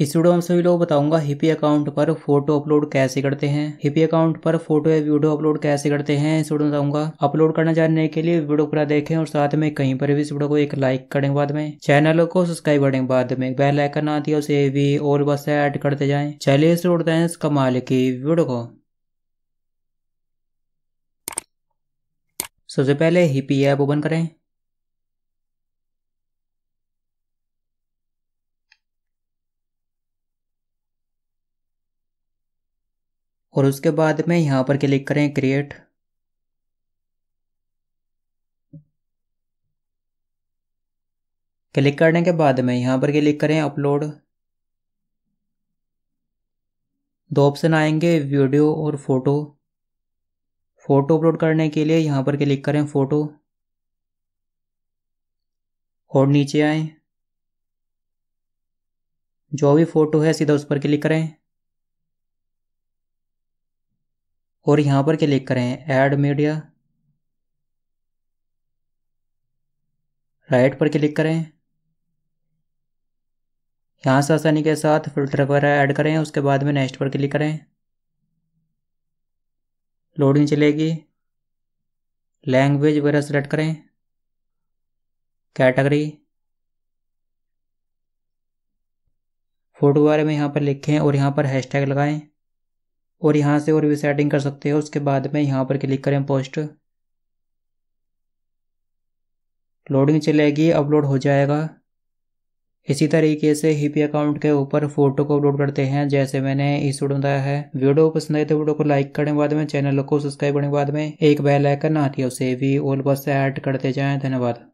इस वीडियो में सभी लोग बताऊंगा हिपी अकाउंट पर फोटो अपलोड कैसे करते हैं हिपी अकाउंट पर फोटो या वीडियो अपलोड कैसे करते हैं इस वीडियो में बताऊंगा अपलोड करना जानने के लिए वीडियो पूरा देखें और साथ में कहीं पर भी इस वीडियो को एक लाइक करने के बाद में चैनल को सब्सक्राइब करने के बाद में बेल आइकन आती है उसे भी और बस ऐड करते जाए चलिए इस उड़ते हैं इस कमाल की वीडियो को सबसे पहले हिपी ऐप ओपन करें और उसके बाद में यहाँ पर क्लिक करें क्रिएट क्लिक करने के बाद में यहाँ पर क्लिक करें अपलोड दो ऑप्शन आएंगे वीडियो और फोटो फोटो अपलोड करने के लिए यहाँ पर क्लिक करें फोटो और नीचे आए जो भी फोटो है सीधा उस पर क्लिक करें और यहाँ पर क्लिक करें ऐड मीडिया राइट पर क्लिक करें यहाँ से आसानी के साथ फिल्टर वगैरह ऐड करें उसके बाद में नेक्स्ट पर क्लिक करें लोडिंग चलेगी लैंग्वेज वगैरह सेलेक्ट करें कैटेगरी फोटो वगैरह में यहाँ पर लिखें और यहाँ पर हैशटैग लगाएं और यहाँ से और भी सेटिंग कर सकते हो उसके बाद में यहाँ पर क्लिक करें पोस्ट लोडिंग चलेगी अपलोड हो जाएगा इसी तरीके से हिपी अकाउंट के ऊपर फोटो को अपलोड करते हैं जैसे मैंने इस वीडियो में बताया है वीडियो पसंद आए तो वीडियो को लाइक करने के बाद में चैनल को सब्सक्राइब करने के बाद में एक बेल आइकन आती है उसे भी ऑल बस ऐड करते जाएं धन्यवाद